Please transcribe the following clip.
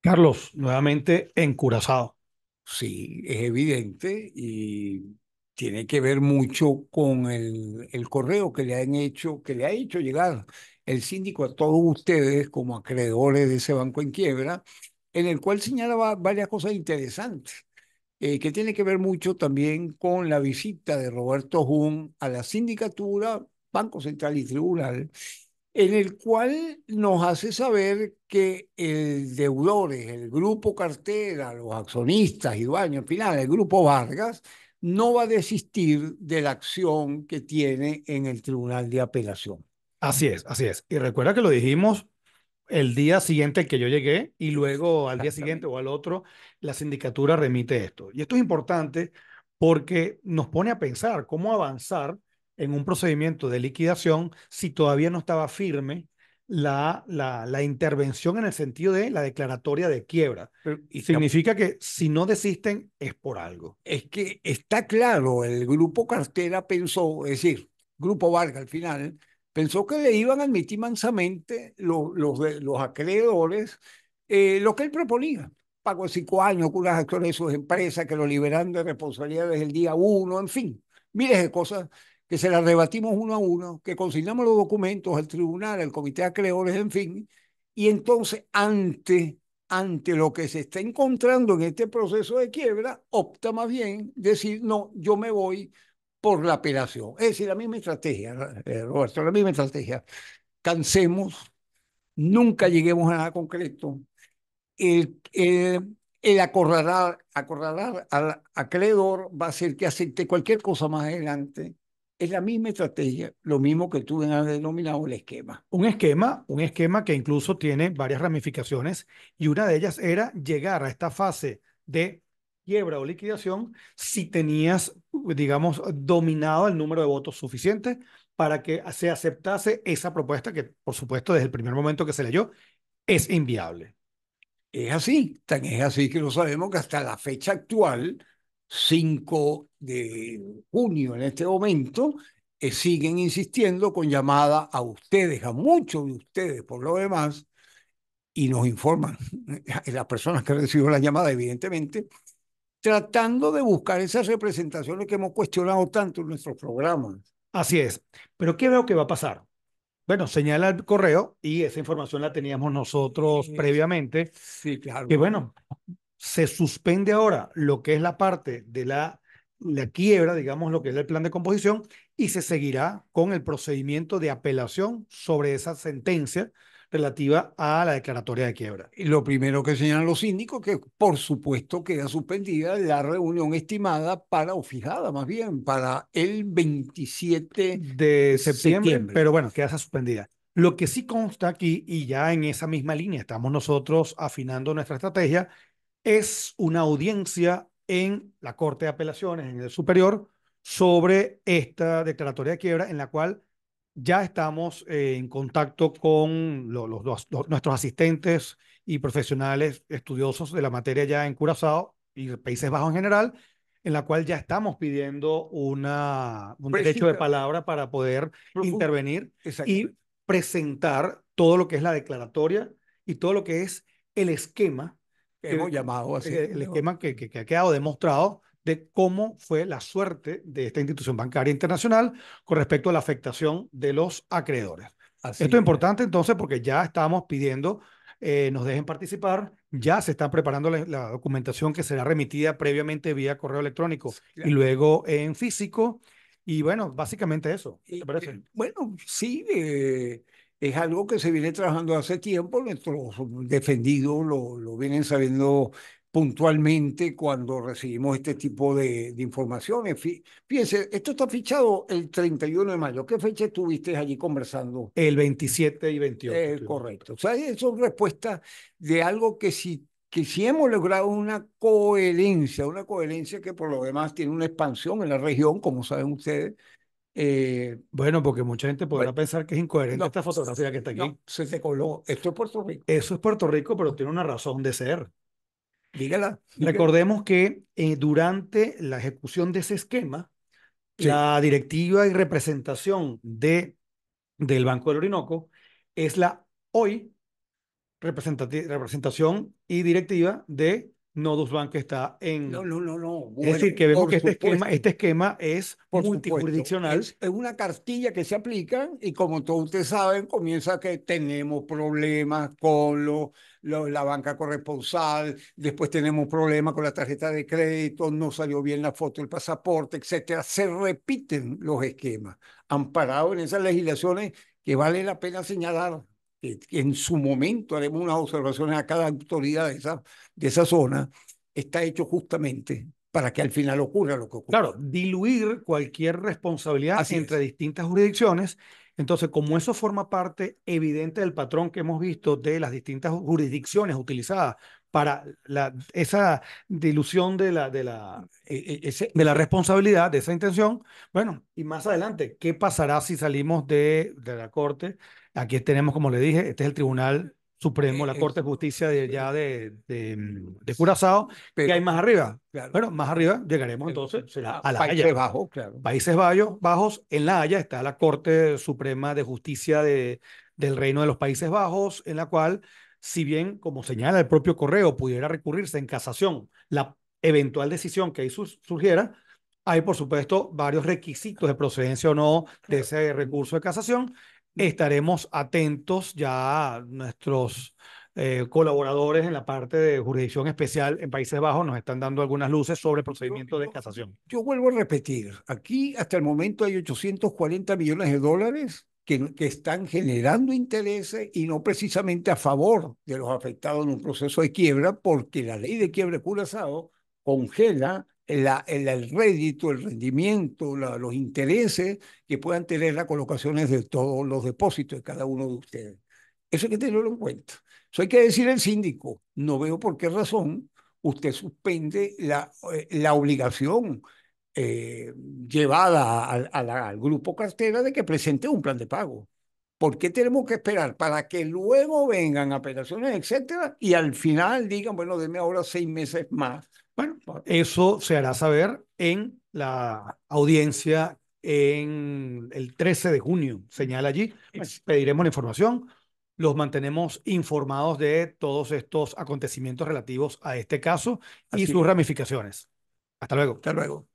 Carlos, nuevamente encurazado. Sí, es evidente y tiene que ver mucho con el, correo que le han hecho, que le ha hecho llegar el síndico a todos ustedes como acreedores de ese banco en quiebra, en el cual señalaba varias cosas interesantes, eh, que tiene que ver mucho también con la visita de Roberto Jun a la sindicatura, Banco Central y Tribunal, en el cual nos hace saber que el deudores, el grupo cartera, los accionistas y dueños, al final, el grupo Vargas, no va a desistir de la acción que tiene en el Tribunal de Apelación. Así es, así es. Y recuerda que lo dijimos el día siguiente que yo llegué y luego al día siguiente o al otro, la sindicatura remite esto. Y esto es importante porque nos pone a pensar cómo avanzar en un procedimiento de liquidación si todavía no estaba firme la, la, intervención en el sentido de la declaratoria de quiebra. Y Significa que si no desisten es por algo. Es que está claro, el grupo cartera pensó, es decir, Grupo Vargas al final, pensó que le iban a admitir mansamente los, los, los acreedores eh, lo que él proponía. Pago cinco años con las acciones de sus empresas, que lo liberan de responsabilidades el día uno, en fin, miles de cosas que se la rebatimos uno a uno, que consignamos los documentos al tribunal, al comité de acreedores, en fin, y entonces ante, ante lo que se está encontrando en este proceso de quiebra, opta más bien decir, no, yo me voy por la apelación. Es decir, la misma estrategia, eh, Roberto, la misma estrategia. Cansemos, nunca lleguemos a nada concreto. El, eh, el, al acreedor va a ser que acepte cualquier cosa más adelante es la misma estrategia, lo mismo que tú has denominado el esquema. Un esquema, un esquema que incluso tiene varias ramificaciones y una de ellas era llegar a esta fase de quiebra o liquidación si tenías, digamos, dominado el número de votos suficiente para que se aceptase esa propuesta que, por supuesto, desde el primer momento que se leyó, es inviable. Es así, tan es así que lo sabemos que hasta la fecha actual 5 de junio en este momento, eh, siguen insistiendo con llamada a ustedes, a muchos de ustedes por lo demás, y nos informan, las personas que reciben la llamada, evidentemente, tratando de buscar esas representaciones que hemos cuestionado tanto en nuestros programas. Así es. Pero ¿qué veo que va a pasar? Bueno, señala el correo y esa información la teníamos nosotros previamente. Sí, claro. Que bueno, se suspende ahora lo que es la parte de la, la quiebra, digamos, lo que es el plan de composición, y se seguirá con el procedimiento de apelación sobre esa sentencia relativa a la declaratoria de quiebra. Y lo primero que señalan los síndicos que por supuesto queda suspendida la reunión estimada para o fijada más bien para el 27 de septiembre, pero bueno, queda esa suspendida. Lo que sí consta aquí y ya en esa misma línea estamos nosotros afinando nuestra estrategia es una audiencia en la Corte de Apelaciones, en el Superior, sobre esta declaratoria de quiebra en la cual ya estamos eh, en contacto con nuestros asistentes y profesionales estudiosos de la materia ya en Curazao y Países Bajos en general, en la cual ya estamos pidiendo un derecho de palabra para poder intervenir y presentar todo lo que es la declaratoria y todo lo que es el esquema hemos eh, llamado así. Eh, el esquema que, ha quedado demostrado de cómo fue la suerte de esta institución bancaria internacional con respecto a la afectación de los acreedores. Esto es importante entonces porque ya estamos pidiendo eh, nos dejen participar. Ya se está preparando la, documentación que será remitida previamente vía correo electrónico y luego en físico. Y bueno, básicamente eso. ¿te parece? bueno, sí es algo que se viene trabajando hace tiempo, nuestros defendidos lo, lo vienen sabiendo puntualmente cuando recibimos este tipo de, de, informaciones. Fíjense, esto está fichado el 31 de mayo. ¿Qué fecha estuviste allí conversando? El 27 y 28. Eh, correcto. O sea, son respuestas de algo que si, que si hemos logrado una coherencia, una coherencia que por lo demás tiene una expansión en la región, como saben ustedes, eh, bueno, porque mucha gente podrá pensar que es incoherente esta fotografía que está aquí. se te coló. Esto es Puerto Rico. Eso es Puerto Rico, pero tiene una razón de ser. Dígala. Recordemos que eh, durante la ejecución de ese esquema, la directiva y representación de, del Banco del Orinoco es la hoy representación y directiva de Nodusbank está en... No, no, no, no. es decir, que vemos que este esquema, este esquema es por Es, una cartilla que se aplica y como todos ustedes saben, comienza que tenemos problemas con lo, la banca corresponsal, después tenemos problemas con la tarjeta de crédito, no salió bien la foto del pasaporte, etcétera. Se repiten los esquemas amparados en esas legislaciones que vale la pena señalar en su momento haremos unas observaciones a cada autoridad de esa, de esa zona, está hecho justamente para que al final ocurra lo que ocurre. Claro, diluir cualquier responsabilidad entre distintas jurisdicciones. Entonces, como eso forma parte evidente del patrón que hemos visto de las distintas jurisdicciones utilizadas para la, esa dilución de la, de, la, e, e, de la responsabilidad, de esa intención, bueno, y más adelante, ¿qué pasará si salimos de, de la Corte Aquí tenemos, como le dije, este es el Tribunal Supremo, eh, la Corte de Justicia de, ya de, de, Curazao, hay más arriba. Claro. Bueno, más arriba llegaremos entonces será a la Países Bajos, claro. Países Bajos, bajos, en la Haya está la Corte Suprema de Justicia de, del Reino de los Países Bajos, en la cual, si bien, como señala el propio correo, pudiera recurrirse en casación la eventual decisión que ahí surgiera, hay, por supuesto, varios requisitos de procedencia o no de ese recurso de casación Estaremos atentos ya a nuestros eh, colaboradores en la parte de jurisdicción especial en Países Bajos nos están dando algunas luces sobre el procedimiento de casación. Yo vuelvo a repetir, aquí hasta el momento hay 840 millones de dólares que, están generando intereses y no precisamente a favor de los afectados en un proceso de quiebra, porque la ley de quiebra de congela el, rédito, el rendimiento, los intereses que puedan tener las colocaciones de todos los depósitos de cada uno de ustedes. Eso hay que tenerlo en cuenta. Eso hay que decir al síndico, no veo por qué razón usted suspende la, eh, la obligación eh, llevada al grupo cartera de que presente un plan de pago. ¿Por qué tenemos que esperar? Para que luego vengan apelaciones, etcétera, y al final digan, bueno, deme ahora seis meses más bueno, eso se hará saber en la audiencia en el 13 de junio, señala allí. Pues, pediremos la información, los mantenemos informados de todos estos acontecimientos relativos a este caso y sus ramificaciones. Hasta luego. Hasta luego.